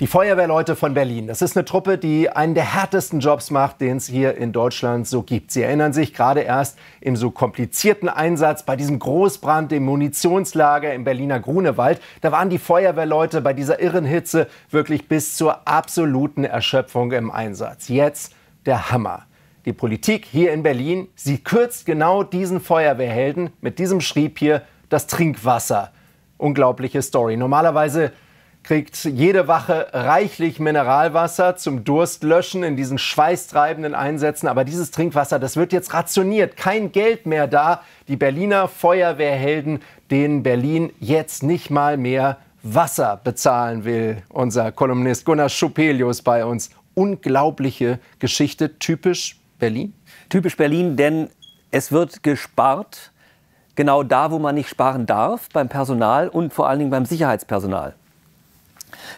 Die Feuerwehrleute von Berlin. Das ist eine Truppe, die einen der härtesten Jobs macht, den es hier in Deutschland so gibt. Sie erinnern sich gerade erst im so komplizierten Einsatz bei diesem Großbrand im Munitionslager im Berliner Grunewald. Da waren die Feuerwehrleute bei dieser irren Hitze wirklich bis zur absoluten Erschöpfung im Einsatz. Jetzt der Hammer. Die Politik hier in Berlin, sie kürzt genau diesen Feuerwehrhelden mit diesem Schrieb hier das Trinkwasser. Unglaubliche Story. Normalerweise kriegt jede Wache reichlich Mineralwasser zum Durstlöschen in diesen schweißtreibenden Einsätzen. Aber dieses Trinkwasser, das wird jetzt rationiert. Kein Geld mehr da. Die Berliner Feuerwehrhelden, denen Berlin jetzt nicht mal mehr Wasser bezahlen will. Unser Kolumnist Gunnar Schupelius bei uns. Unglaubliche Geschichte, typisch Berlin. Typisch Berlin, denn es wird gespart, genau da, wo man nicht sparen darf, beim Personal und vor allen Dingen beim Sicherheitspersonal.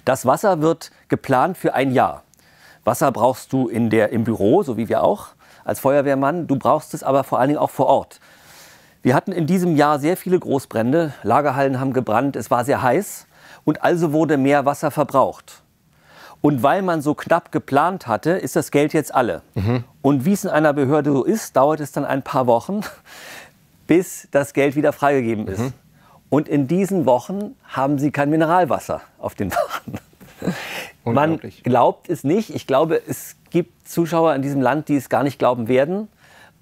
Das Wasser wird geplant für ein Jahr. Wasser brauchst du in der, im Büro, so wie wir auch, als Feuerwehrmann. Du brauchst es aber vor allen Dingen auch vor Ort. Wir hatten in diesem Jahr sehr viele Großbrände. Lagerhallen haben gebrannt, es war sehr heiß und also wurde mehr Wasser verbraucht. Und weil man so knapp geplant hatte, ist das Geld jetzt alle. Mhm. Und wie es in einer Behörde so ist, dauert es dann ein paar Wochen, bis das Geld wieder freigegeben ist. Mhm. Und in diesen Wochen haben sie kein Mineralwasser auf den Wachen. Man glaubt es nicht. Ich glaube, es gibt Zuschauer in diesem Land, die es gar nicht glauben werden.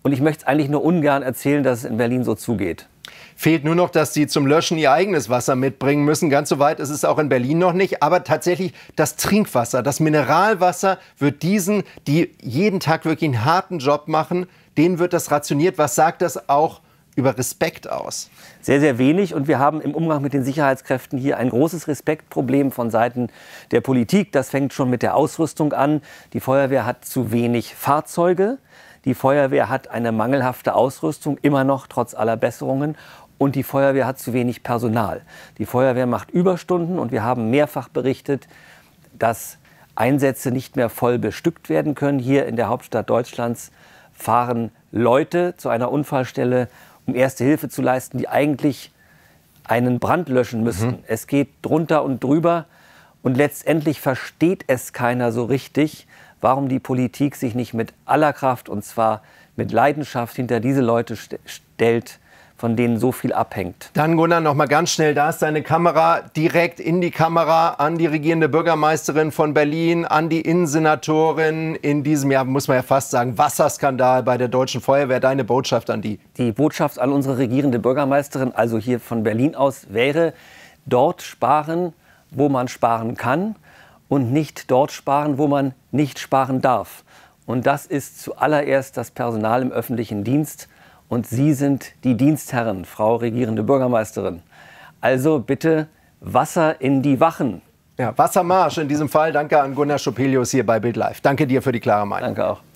Und ich möchte es eigentlich nur ungern erzählen, dass es in Berlin so zugeht. Fehlt nur noch, dass sie zum Löschen ihr eigenes Wasser mitbringen müssen. Ganz so weit ist es auch in Berlin noch nicht. Aber tatsächlich, das Trinkwasser, das Mineralwasser wird diesen, die jeden Tag wirklich einen harten Job machen, denen wird das rationiert. Was sagt das auch über Respekt aus? Sehr, sehr wenig. Und wir haben im Umgang mit den Sicherheitskräften hier ein großes Respektproblem von Seiten der Politik. Das fängt schon mit der Ausrüstung an. Die Feuerwehr hat zu wenig Fahrzeuge. Die Feuerwehr hat eine mangelhafte Ausrüstung, immer noch trotz aller Besserungen und die Feuerwehr hat zu wenig Personal. Die Feuerwehr macht Überstunden und wir haben mehrfach berichtet, dass Einsätze nicht mehr voll bestückt werden können. Hier in der Hauptstadt Deutschlands fahren Leute zu einer Unfallstelle, um erste Hilfe zu leisten, die eigentlich einen Brand löschen müssten. Mhm. Es geht drunter und drüber und letztendlich versteht es keiner so richtig, warum die Politik sich nicht mit aller Kraft und zwar mit Leidenschaft hinter diese Leute st stellt, von denen so viel abhängt. Dann Gunnar, noch mal ganz schnell, da ist deine Kamera direkt in die Kamera an die regierende Bürgermeisterin von Berlin, an die Innensenatorin in diesem Jahr, muss man ja fast sagen, Wasserskandal bei der deutschen Feuerwehr. Deine Botschaft an die? Die Botschaft an unsere regierende Bürgermeisterin, also hier von Berlin aus, wäre, dort sparen, wo man sparen kann und nicht dort sparen, wo man nicht sparen darf. Und das ist zuallererst das Personal im öffentlichen Dienst und Sie sind die Dienstherren, Frau regierende Bürgermeisterin. Also bitte Wasser in die Wachen. Ja, Wassermarsch in diesem Fall. Danke an Gunnar Schopelius hier bei Bild Live. Danke dir für die klare Meinung. Danke auch.